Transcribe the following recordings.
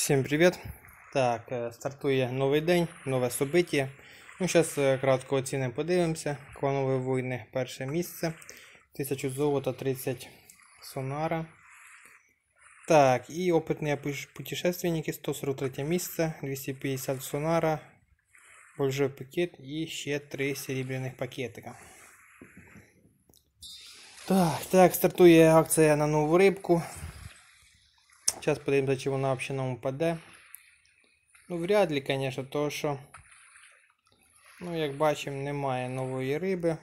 Всім привіт! Так, е, Стартує новий день, нове собиття. Ну, Зараз е, кратко оцінимо, подивимося. Кланові війни перше місце. 1000 золота 30 сонара. Так, і опитні путешественники 143 місце, 250 сонара, большой пакет і ще 3 серебряних пакетика. Так, так, стартує акція на нову рибку. Сейчас подивимося, зачем вона вообще нам упаде. Ну, вряд ли, конечно, то что, ну, як бачимо, немає нової рыбы.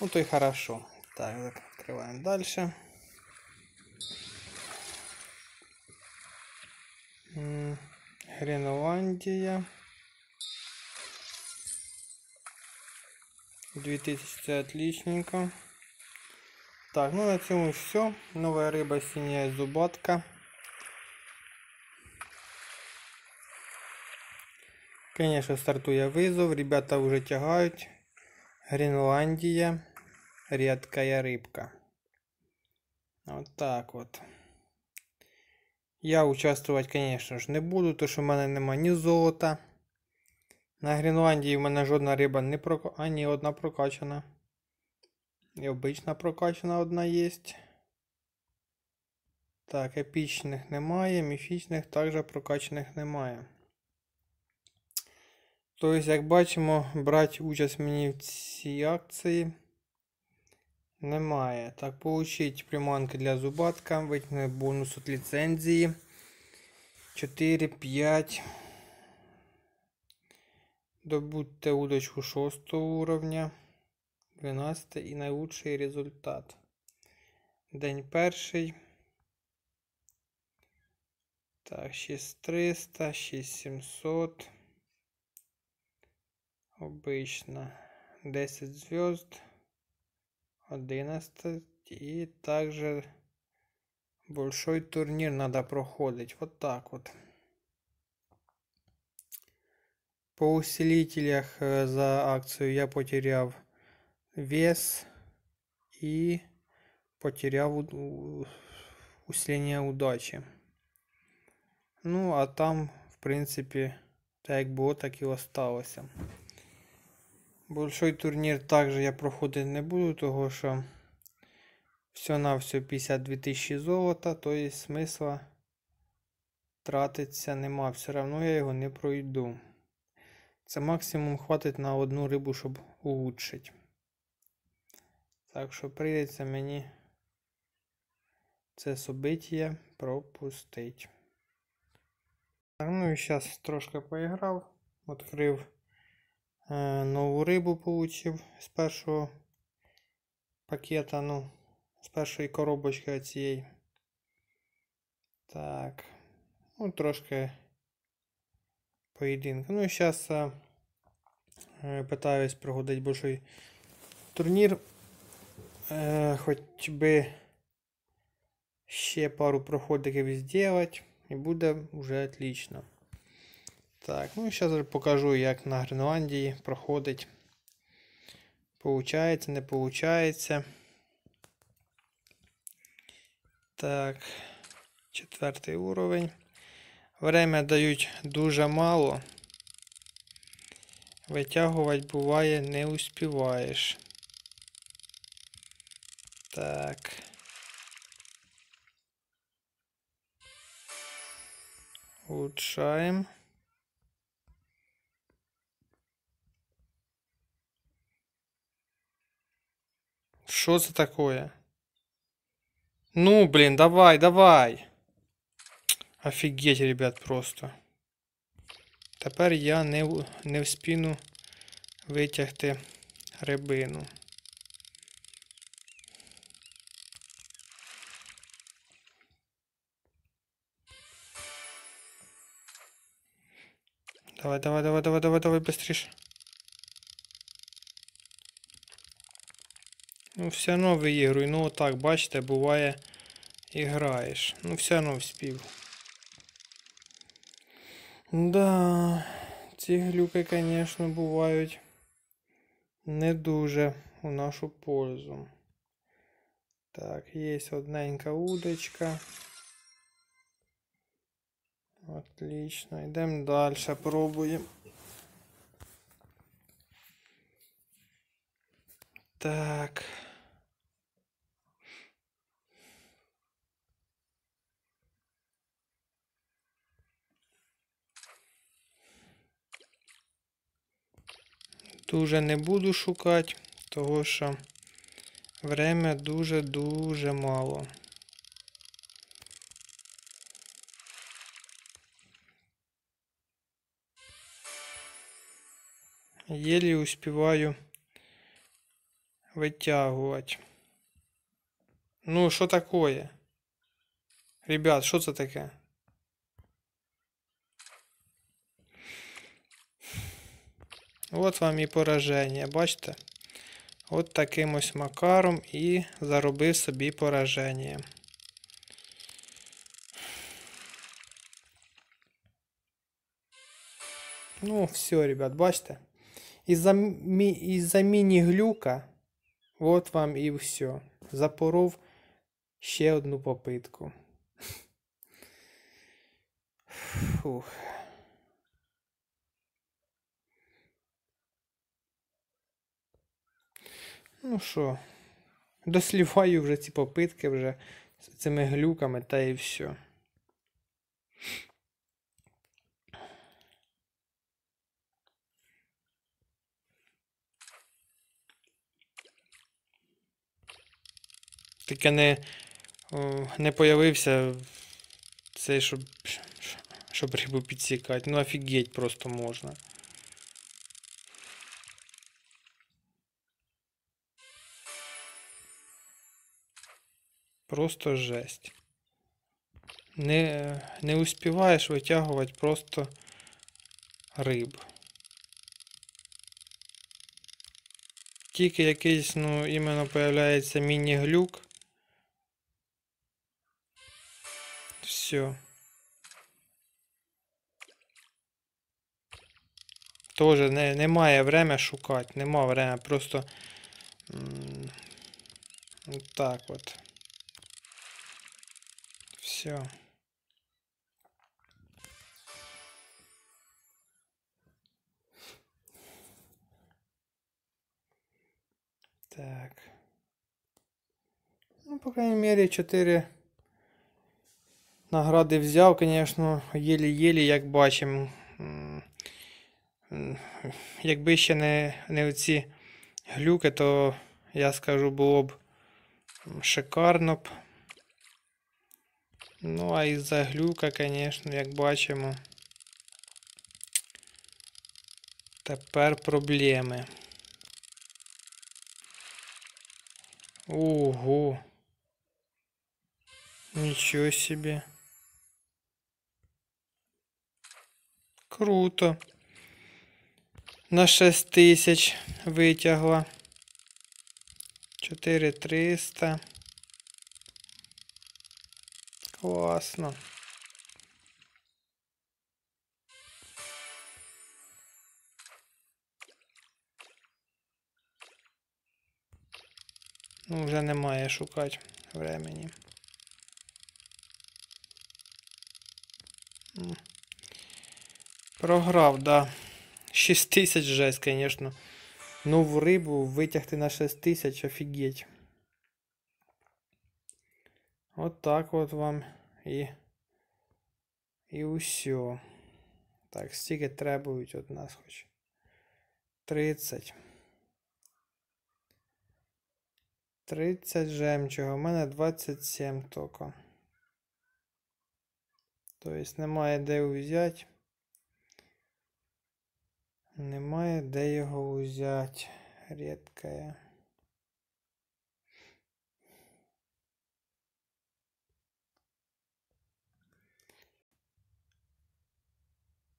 Ну, то и хорошо. Так, открываем дальше. Гренландия. Гренландія. 2000 це отличненько. Так, ну на цьому все. Нова риба синя зубатка. Звісно, стартує визов, ребята вже тягають. Гренландія, рідкая рибка. От так от. Я участвувати, конечно ж, не буду, тому що в мене нема ні золота. На Гренландії в мене жодна риба не прокачана, а ні, одна прокачана. И обична прокачана одна є. Так, епічних немає, міфічних також прокачаних немає. Тобто, як бачимо, брати участь мені в цій акції немає. Так, получить приманки для зубатка, витягне бонус від ліцензії. 4, 5. Добудьте удочку 6 уровня. 12 і найкращий результат. День перший. Так, 6300, 6700. Обично. 10 звезд. 11. І также большой турнір треба проходить. Вот так от. По усилителях е, за акцію я потерял вес и потерял усиление удачи. Ну, а там, в принципе, так як було, так і осталося. Большой турнір також я проходити не буду, того що все на все 52 тисячі золота, то є смисла тратиться нема. Все одно я його не пройду. Це максимум хватить на одну рибу, щоб улучшить. Так що прийдеться мені це собиття пропустити. Так, ну і зараз трошки поіграв, відкрив е, нову рибу получив з першого пакета, ну, з першої коробочки цієї. Так, ну, трошки поєдинка. Ну і зараз е, е, питаюсь пригодити більший турнір е, хоч би ще пару проходиків зробити і буде вже отлично. Так, ну і зараз покажу, як на Гренландії проходить. Получається, не получається. Так, четвертий уровень. Время дають дуже мало. Витягувати буває не успіваєш. Так. Улучшаем. Что за такое? Ну, блин, давай, давай. Офигеть, ребят, просто. Теперь я не в, не в спину витягти рибину. Давай, давай, давай, давай, давай, давай, быстрее. Ну, все одно виігруй. Ну вот так, бачите, буває і граєш. Ну, все одно вспів. Да, ці глюки, конечно, бувають не дуже у нашу пользу. Так, есть одненька удочка. Отлично, йдемо далі, пробуємо. Так. Дуже не буду шукати, того що время дуже-дуже мало. еле успеваю вытягивать. Ну, что такое? Ребят, что это такое? Вот вам и поражение, бачите? Вот таким ось макаром и заробив себе поражение. Ну, все, ребят, бачите? Из-за мі... Із міні-глюка, от вам і все. Запоров ще одну попитку. Фух. Ну що, досліваю вже ці попитки вже з цими глюками та і все. Тільки не не появився цей, щоб щоб рибу підсікати. Ну, офігеть просто можна. Просто жесть. Не не успіваєш витягувати просто риб. Тільки якийсь, ну, іменно появляється міні-глюк. все. Тоже не, немає время шукати, нема время, просто вот так вот Все. Так. Ну, по крайней мере, 4 Награди взяв, звісно, єлі-єлі, як бачимо. Якби ще не не оці глюки, то я скажу було б шикарно б. Ну, а із-за глюка, звісно, як бачимо, тепер проблеми. Ого. Нічого собі. Круто. На 6 тисяч витягла. 4300. Класно. Ну, вже немає шукати времени. Mm. Програв, да. 6 тисяч жесть, звісно. Нову рибу витягти на 6 тисяч, офігеть. От так от вам і. І усе. Так, стільки требують від нас хоч. 30. 30 жемчуга. У мене 27 тока. Тобто немає де взяти. Немає де його узять. Рідкає.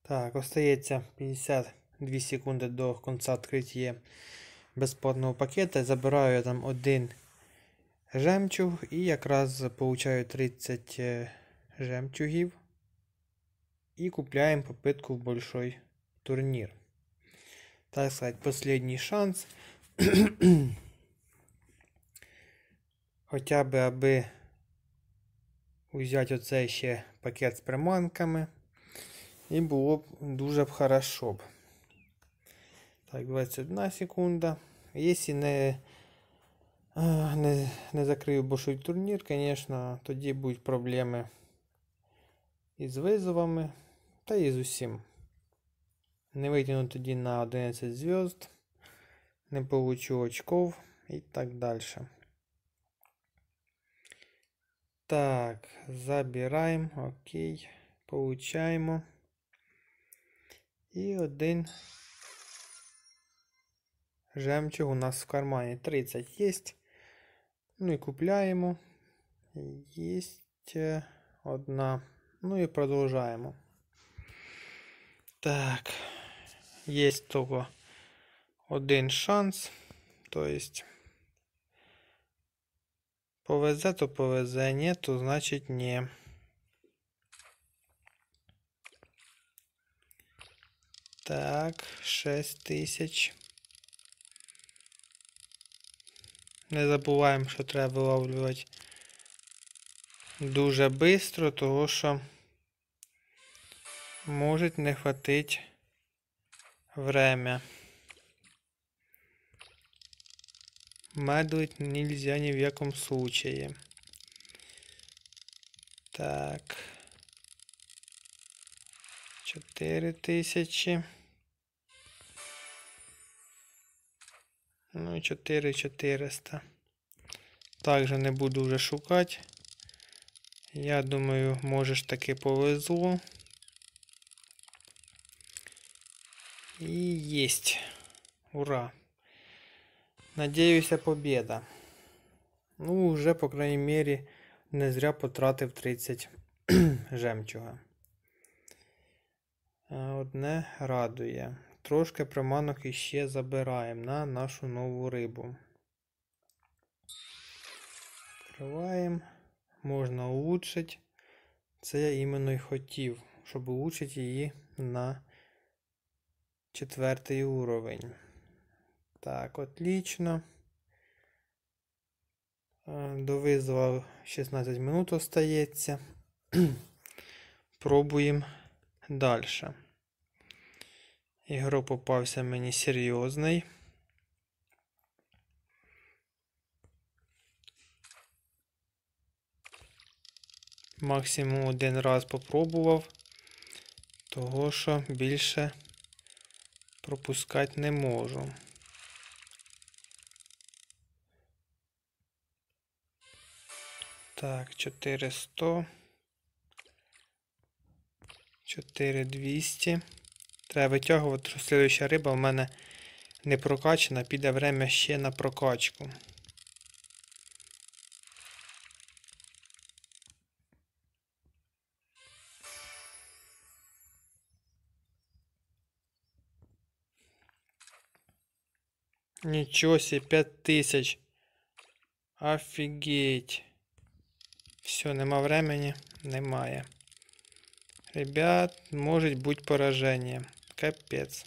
Так, остається 52 секунди до кінця відкриття безплатного пакета. Забираю я там один жемчуг і якраз получаю 30 е, жемчугів. І купляємо попитку в большой турнір так сказать, последний шанс. Хоча би, аби взяти оцей ще пакет з приманками. І було б дуже б хорошо. Так, 21 секунда. Якщо э, не не, не закрию боший турнір, звісно, тоді будуть проблеми із визовами та і з усім. Не витягну тоді на 11 зв'язд, не получу очков і так далі. Так, забираємо, окей, получаємо. І один жемчуг у нас в кармані 30 є. Ну і купляємо. Є е, одна. Ну і продовжаємо. Так є того один шанс. Тобто, повезе, то повезе, ні, то значить ні. Так, 6 тисяч. Не забуваємо, що треба виловлювати дуже швидко, тому що може не хватить Время. Медлить нельзя ни в яком случае. Так. 4000. Ну і 4400. Также не буду вже шукати. Я думаю, може таки повезло. И есть. Ура. Надеюсь, победа. Ну, вже, по крайній мере, не зря потратив 30 жемчуга. Е, одне радує. Трошки приманок іще забираємо на нашу нову рибу. Відкриваємо. Можна улучшити. Це я іменно і хотів, щоб улучшити її на четвертий уровень. Так, отлично. Е, до визова 16 минут остається. Пробуємо далі. Ігро попався мені серйозний. Максимум один раз попробував, того що більше пропускати не можу. Так, 400. 4200. Треба витягувати, що слідуюча риба в мене не прокачена, піде время ще на прокачку. Ничего себе, 5000. Офигеть. Все, нема времени. Немає. Ребят, может быть поражение. Капец.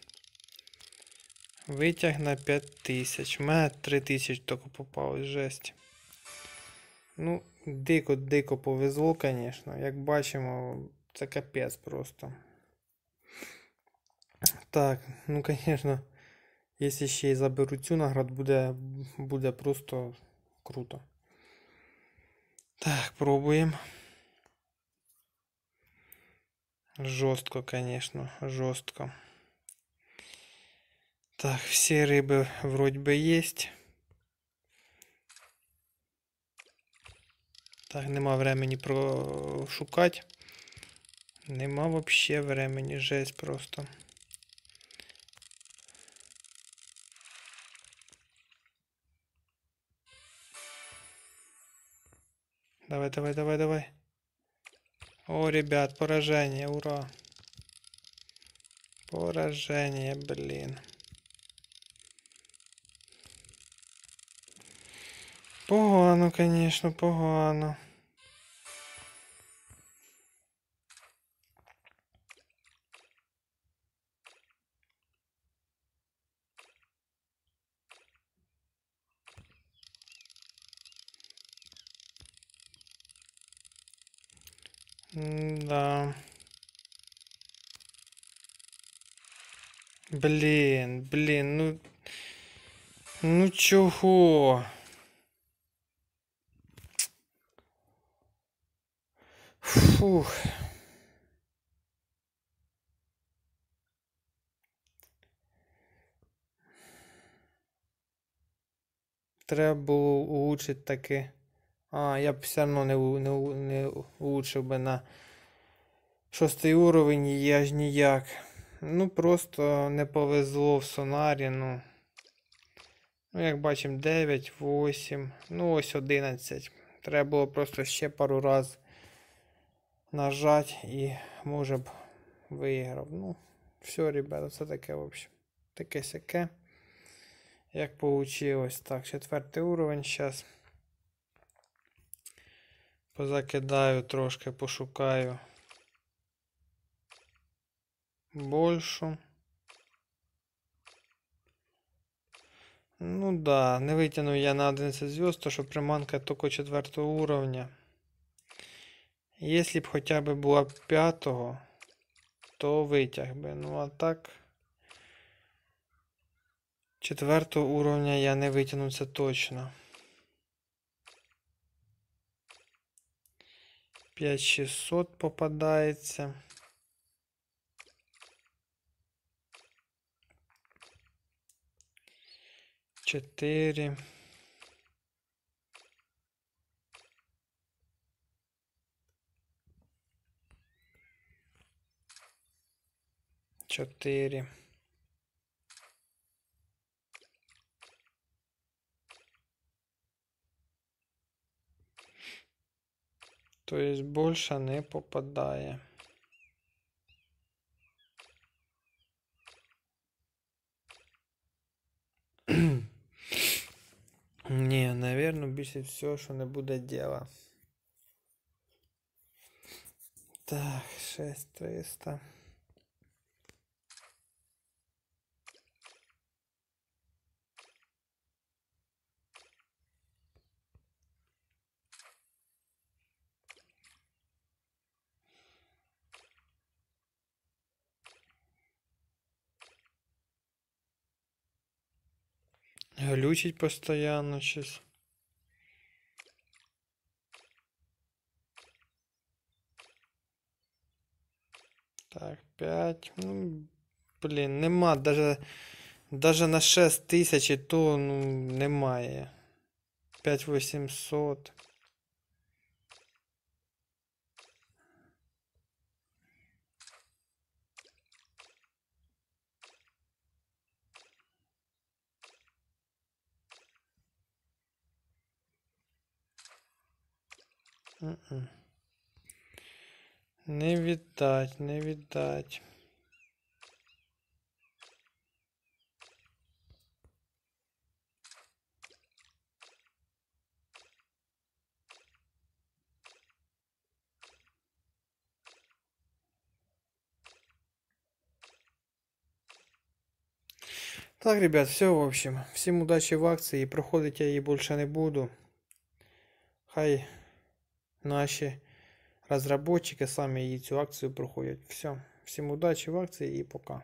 Витяг на 5000. У меня 3000 только попалось, жесть. Ну, дико-дико повезло, конечно. Как бачимо, это капець просто. Так, ну, конечно. Якщо ще й заберу цю награду, буде буде просто круто. Так, пробуємо. Жорстко, звісно, жорстко. Так, всі риби вроді би є. Так, нема времени прошукати. Нема взагалі времени, жесть просто. Давай, давай, давай, давай. О, ребят, поражение, ура. Поражение, блин. Погано, конечно, погано. Да. Блин, блин, ну... Ну чего? Фух. Треба було улучшити таки. А, я б все одно не не, не улучшив би на шостий уровень, я ж ніяк. Ну, просто не повезло в сонарі. Ну, ну як бачимо, 9, 8, ну ось 11. Треба було просто ще пару раз нажати і може б виграв. Ну, все, ребята, це таке, в общем. Таке сяке. Як получилось. Так, четвертий уровень зараз. Позакидаю трошки, пошукаю більшу. Ну да, не витягнув я на 11 звезд, то що приманка тільки 4 уровня. Якщо б хоча б була 5, то витяг би. Ну а так. 4 уровня я не це точно. 5600 попадается четыре четыре. То есть больше не попадает. Не, наверное, бісить все, что не будет діла. Так, 6300. глючить постоянно сейчас. Так, 5. Ну, блін, нема. Даже, даже на 6 тысяч і то ну, немає. 5800. Не віддать, не віддать. Так, ребят, все, в общем. Всем удачи в акції. Проходить я її більше не буду. Хай наші розробники самі її цю акцію проходять. Все, всім удачі в акції і пока.